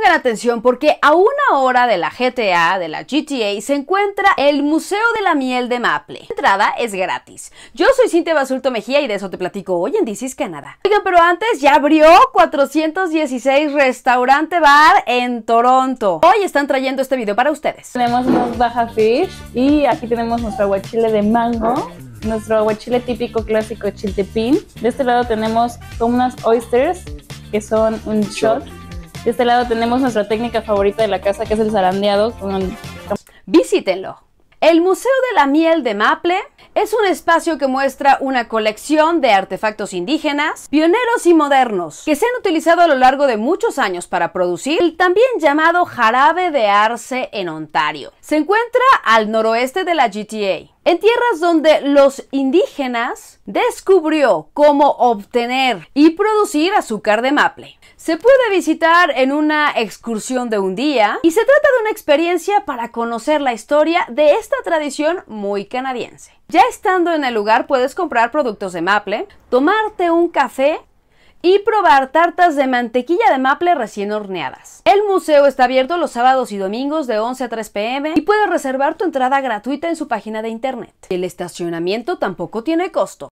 Pongan atención porque a una hora de la GTA, de la GTA, se encuentra el Museo de la Miel de Maple. La entrada es gratis. Yo soy Cintia Basulto Mejía y de eso te platico hoy en que Canadá. Oigan, pero antes ya abrió 416 Restaurante Bar en Toronto. Hoy están trayendo este video para ustedes. Tenemos unos baja fish y aquí tenemos nuestro aguachile de mango nuestro aguachile típico clásico chiltepín. De este lado tenemos unas oysters que son un shot de este lado tenemos nuestra técnica favorita de la casa, que es el zarandeado. Visítenlo. El Museo de la Miel de Maple es un espacio que muestra una colección de artefactos indígenas, pioneros y modernos, que se han utilizado a lo largo de muchos años para producir el también llamado jarabe de arce en Ontario. Se encuentra al noroeste de la GTA en tierras donde los indígenas descubrió cómo obtener y producir azúcar de maple. Se puede visitar en una excursión de un día y se trata de una experiencia para conocer la historia de esta tradición muy canadiense. Ya estando en el lugar puedes comprar productos de maple, tomarte un café y probar tartas de mantequilla de maple recién horneadas. El museo está abierto los sábados y domingos de 11 a 3 pm y puedes reservar tu entrada gratuita en su página de internet. El estacionamiento tampoco tiene costo.